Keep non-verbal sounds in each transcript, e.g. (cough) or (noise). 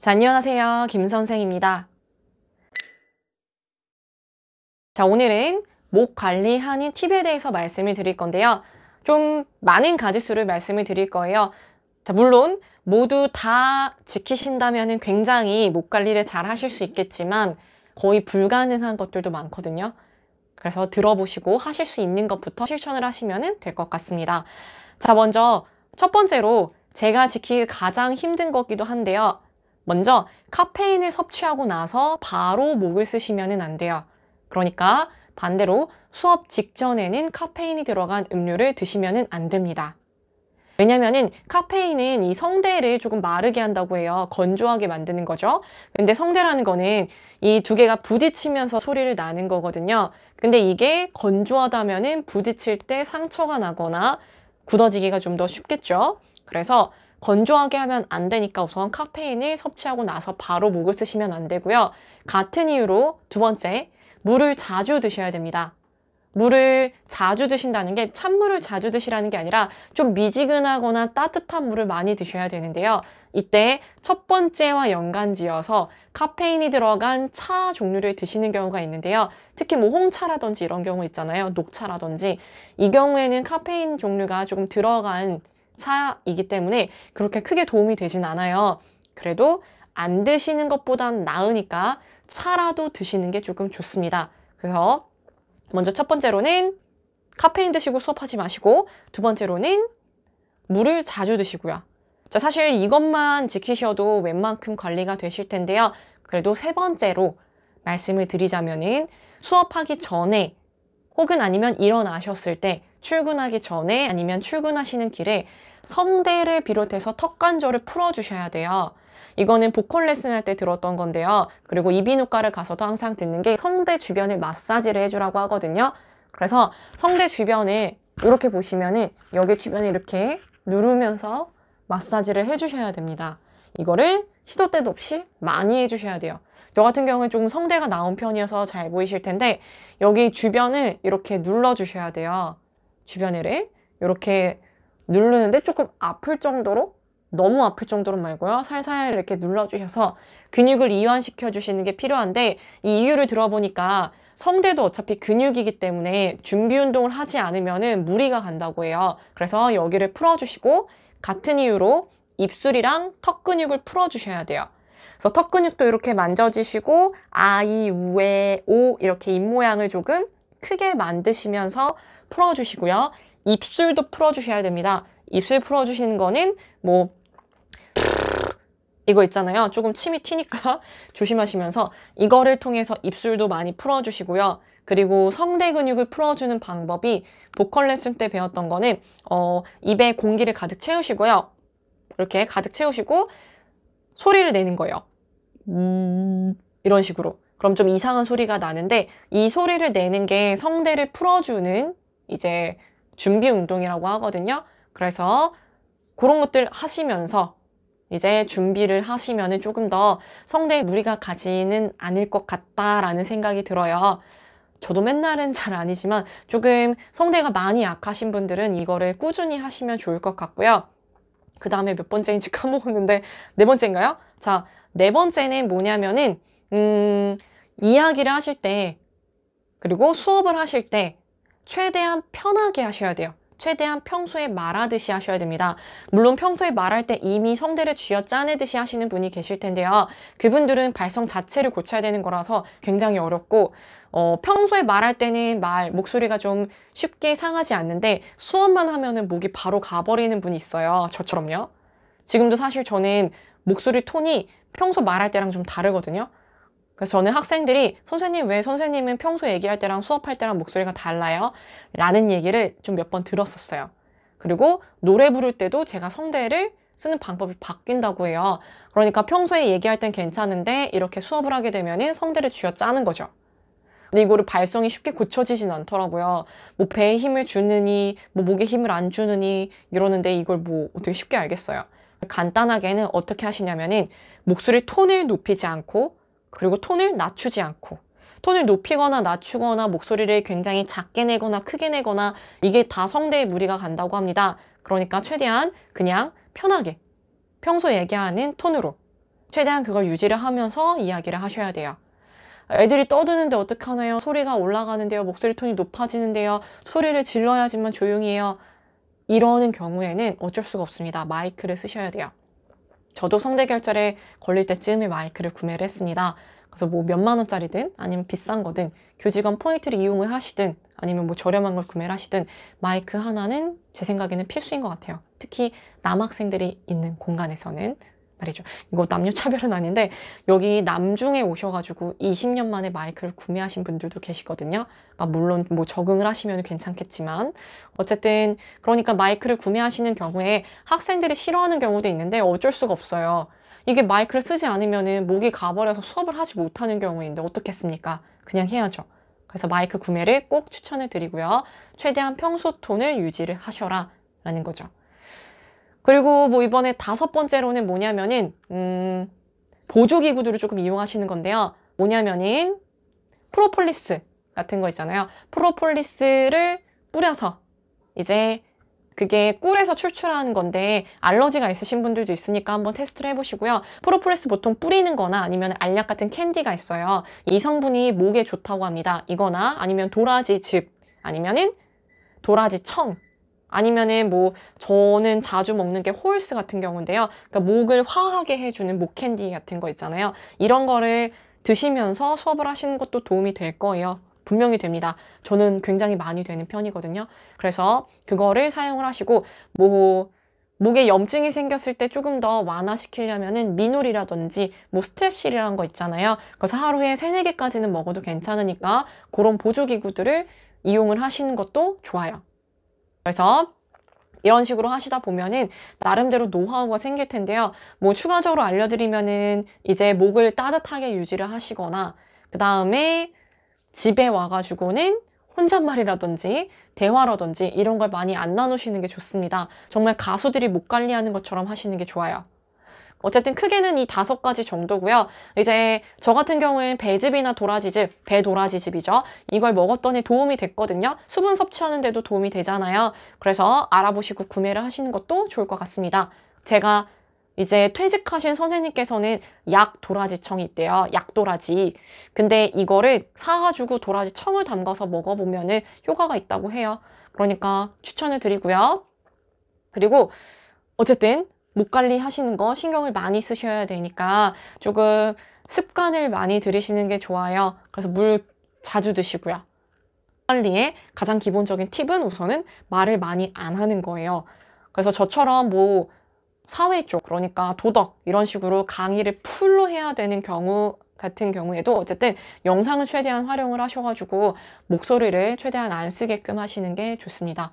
자, 안녕하세요. 김선생입니다. 자, 오늘은 목 관리 하는 팁에 대해서 말씀을 드릴 건데요. 좀 많은 가지수를 말씀을 드릴 거예요. 자, 물론 모두 다 지키신다면 굉장히 목 관리를 잘 하실 수 있겠지만 거의 불가능한 것들도 많거든요. 그래서 들어보시고 하실 수 있는 것부터 실천을 하시면 될 것 같습니다. 자, 먼저 첫 번째로 제가 지키기 가장 힘든 것기도 한데요. 먼저 카페인을 섭취하고 나서 바로 목을 쓰시면 안 돼요. 그러니까 반대로 수업 직전에는 카페인이 들어간 음료를 드시면 안 됩니다. 왜냐하면 카페인은 이 성대를 조금 마르게 한다고 해요. 건조하게 만드는 거죠. 근데 성대라는 거는 이 두 개가 부딪히면서 소리를 나는 거거든요. 근데 이게 건조하다면 부딪힐 때 상처가 나거나 굳어지기가 좀 더 쉽겠죠. 그래서 건조하게 하면 안 되니까 우선 카페인을 섭취하고 나서 바로 목을 쓰시면 안 되고요. 같은 이유로 두 번째, 물을 자주 드셔야 됩니다. 물을 자주 드신다는 게 찬물을 자주 드시라는 게 아니라 좀 미지근하거나 따뜻한 물을 많이 드셔야 되는데요. 이때 첫 번째와 연관지어서 카페인이 들어간 차 종류를 드시는 경우가 있는데요. 특히 뭐 홍차라든지 이런 경우 있잖아요. 녹차라든지. 이 경우에는 카페인 종류가 조금 들어간 차이기 때문에 그렇게 크게 도움이 되진 않아요. 그래도 안 드시는 것보단 나으니까 차라도 드시는 게 조금 좋습니다. 그래서 먼저 첫 번째로는 카페인 드시고 수업하지 마시고 두 번째로는 물을 자주 드시고요. 자, 사실 이것만 지키셔도 웬만큼 관리가 되실 텐데요. 그래도 세 번째로 말씀을 드리자면은 수업하기 전에 혹은 아니면 일어나셨을 때 출근하기 전에 아니면 출근하시는 길에 성대를 비롯해서 턱관절을 풀어주셔야 돼요. 이거는 보컬 레슨할 때 들었던 건데요. 그리고 이비인후과를 가서도 항상 듣는 게 성대 주변을 마사지를 해주라고 하거든요. 그래서 성대 주변에 이렇게 보시면은 여기 주변에 이렇게 누르면서 마사지를 해주셔야 됩니다. 이거를 시도 때도 없이 많이 해주셔야 돼요. 저 같은 경우는 좀 성대가 나온 편이어서 잘 보이실 텐데 여기 주변을 이렇게 눌러주셔야 돼요. 주변에를 이렇게 누르는데 조금 아플 정도로 너무 아플 정도로 말고요. 살살 이렇게 눌러주셔서 근육을 이완시켜 주시는 게 필요한데 이 이유를 들어보니까 성대도 어차피 근육이기 때문에 준비 운동을 하지 않으면 무리가 간다고 해요. 그래서 여기를 풀어주시고 같은 이유로 입술이랑 턱 근육을 풀어주셔야 돼요. 그래서 턱 근육도 이렇게 만져주시고 아, 이, 우, 에, 오 이렇게 입 모양을 조금 크게 만드시면서 풀어주시고요. 입술도 풀어주셔야 됩니다. 입술 풀어주시는 거는 뭐 이거 있잖아요. 조금 침이 튀니까 (laughs) 조심하시면서 이거를 통해서 입술도 많이 풀어주시고요. 그리고 성대 근육을 풀어주는 방법이 보컬 레슨 때 배웠던 거는 어, 입에 공기를 가득 채우시고요. 이렇게 가득 채우시고 소리를 내는 거예요. 음... 이런 식으로. 그럼 좀 이상한 소리가 나는데 이 소리를 내는 게 성대를 풀어주는 이제 준비 운동이라고 하거든요. 그래서 그런 것들 하시면서 이제 준비를 하시면 조금 더 성대에 무리가 가지는 않을 것 같다라는 생각이 들어요. 저도 맨날은 잘 아니지만 조금 성대가 많이 약하신 분들은 이거를 꾸준히 하시면 좋을 것 같고요. 그 다음에 몇 번째인지 (laughs) 까먹었는데 네 번째인가요? 자, 네 번째는 뭐냐면은 음, 이야기를 하실 때 그리고 수업을 하실 때 최대한 편하게 하셔야 돼요. 최대한 평소에 말하듯이 하셔야 됩니다. 물론 평소에 말할 때 이미 성대를 쥐어 짜내듯이 하시는 분이 계실 텐데요. 그분들은 발성 자체를 고쳐야 되는 거라서 굉장히 어렵고 어, 평소에 말할 때는 말, 목소리가 좀 쉽게 상하지 않는데 수업만 하면은 목이 바로 가버리는 분이 있어요. 저처럼요. 지금도 사실 저는 목소리 톤이 평소 말할 때랑 좀 다르거든요. 그래서 저는 학생들이 선생님 왜 선생님은 평소 얘기할 때랑 수업할 때랑 목소리가 달라요? 라는 얘기를 좀 몇 번 들었었어요. 그리고 노래 부를 때도 제가 성대를 쓰는 방법이 바뀐다고 해요. 그러니까 평소에 얘기할 땐 괜찮은데 이렇게 수업을 하게 되면 성대를 쥐어짜는 거죠. 근데 이거를 발성이 쉽게 고쳐지진 않더라고요. 뭐 배에 힘을 주느니 뭐 목에 힘을 안 주느니 이러는데 이걸 뭐 어떻게 쉽게 알겠어요. 간단하게는 어떻게 하시냐면은 목소리 톤을 높이지 않고 그리고 톤을 낮추지 않고 톤을 높이거나 낮추거나 목소리를 굉장히 작게 내거나 크게 내거나 이게 다 성대에 무리가 간다고 합니다. 그러니까 최대한 그냥 편하게 평소 얘기하는 톤으로 최대한 그걸 유지를 하면서 이야기를 하셔야 돼요. 애들이 떠드는데 어떡하나요? 소리가 올라가는데요. 목소리 톤이 높아지는데요. 소리를 질러야지만 조용히 해요. 이러는 경우에는 어쩔 수가 없습니다. 마이크를 쓰셔야 돼요. 저도 성대결절에 걸릴 때쯤에 마이크를 구매를 했습니다. 그래서 뭐 몇만 원짜리든 아니면 비싼 거든 교직원 포인트를 이용을 하시든 아니면 뭐 저렴한 걸 구매를 하시든 마이크 하나는 제 생각에는 필수인 것 같아요. 특히 남학생들이 있는 공간에서는 말이죠. 이거 남녀 차별은 아닌데 여기 남중에 오셔가지고 20년 만에 마이크를 구매하신 분들도 계시거든요. 그 물론 뭐 적응을 하시면 괜찮겠지만 어쨌든 그러니까 마이크를 구매하시는 경우에 학생들이 싫어하는 경우도 있는데 어쩔 수가 없어요. 이게 마이크를 쓰지 않으면 목이 가버려서 수업을 하지 못하는 경우인데 어떻겠습니까? 그냥 해야죠. 그래서 마이크 구매를 꼭추천해 드리고요. 최대한 평소 톤을 유지를 하셔라 라는 거죠. 그리고 뭐 이번에 다섯 번째로는 뭐냐면은 음, 보조기구들을 조금 이용하시는 건데요. 뭐냐면은 프로폴리스 같은 거 있잖아요. 프로폴리스를 뿌려서 이제 그게 꿀에서 출출하는 건데 알러지가 있으신 분들도 있으니까 한번 테스트를 해보시고요. 프로폴리스 보통 뿌리는 거나 아니면 알약 같은 캔디가 있어요. 이 성분이 목에 좋다고 합니다. 이거나 아니면 도라지 즙 아니면은 도라지 청 아니면은 뭐 저는 자주 먹는 게 홀스 같은 경우인데요. 그러니까 목을 화하게 해주는 목캔디 같은 거 있잖아요. 이런 거를 드시면서 수업을 하시는 것도 도움이 될 거예요. 분명히 됩니다. 저는 굉장히 많이 되는 편이거든요. 그래서 그거를 사용을 하시고 뭐 목에 염증이 생겼을 때 조금 더 완화시키려면은 미놀이라든지 뭐 스트랩실이라는 거 있잖아요. 그래서 하루에 세네 개까지는 먹어도 괜찮으니까 그런 보조기구들을 이용을 하시는 것도 좋아요. 그래서 이런 식으로 하시다 보면은 나름대로 노하우가 생길 텐데요. 뭐 추가적으로 알려드리면은 이제 목을 따뜻하게 유지를 하시거나 그 다음에 집에 와가지고는 혼잣말이라든지 대화라든지 이런 걸 많이 안 나누시는 게 좋습니다. 정말 가수들이 목 관리하는 것처럼 하시는 게 좋아요. 어쨌든 크게는 이 다섯 가지 정도고요. 이제 저 같은 경우엔 배즙이나 도라지즙, 배도라지즙이죠. 이걸 먹었더니 도움이 됐거든요. 수분 섭취하는 데도 도움이 되잖아요. 그래서 알아보시고 구매를 하시는 것도 좋을 것 같습니다. 제가 이제 퇴직하신 선생님께서는 약 도라지청이 있대요. 약 도라지. 근데 이거를 사가지고 도라지 청을 담가서 먹어보면은 효과가 있다고 해요. 그러니까 추천을 드리고요. 그리고 어쨌든 목 관리하시는 거 신경을 많이 쓰셔야 되니까 조금 습관을 많이 들이시는 게 좋아요. 그래서 물 자주 드시고요. 관리의 가장 기본적인 팁은 우선은 말을 많이 안 하는 거예요. 그래서 저처럼 뭐 사회 쪽 그러니까 도덕 이런 식으로 강의를 풀로 해야 되는 경우 같은 경우에도 어쨌든 영상을 최대한 활용을 하셔가지고 목소리를 최대한 안 쓰게끔 하시는 게 좋습니다.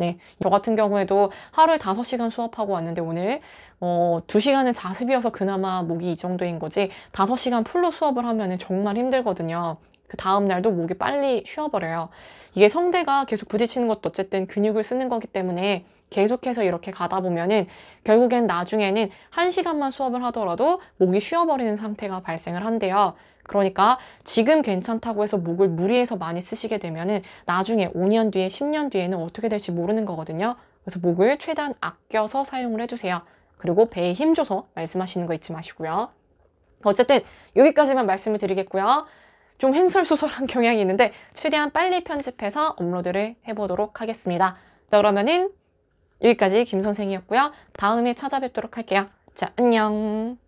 네, 저 같은 경우에도 하루에 5 시간 수업하고 왔는데 오늘 어, 두시간은 자습이어서 그나마 목이 이 정도인 거지 5 시간 풀로 수업을 하면 정말 힘들거든요. 그 다음 날도 목이 빨리 쉬어버려요. 이게 성대가 계속 부딪히는 것도 어쨌든 근육을 쓰는 거기 때문에 계속해서 이렇게 가다 보면은 결국엔 나중에는 한시간만 수업을 하더라도 목이 쉬어버리는 상태가 발생을 한대요. 그러니까 지금 괜찮다고 해서 목을 무리해서 많이 쓰시게 되면은 나중에 5년 뒤에 10년 뒤에는 어떻게 될지 모르는 거거든요. 그래서 목을 최대한 아껴서 사용을 해주세요. 그리고 배에 힘줘서 말씀하시는 거 잊지 마시고요. 어쨌든 여기까지만 말씀을 드리겠고요. 좀 횡설수설한 경향이 있는데 최대한 빨리 편집해서 업로드를 해보도록 하겠습니다. 그러면은 여기까지 김 선생이었고요. 다음에 찾아뵙도록 할게요. 자, 안녕.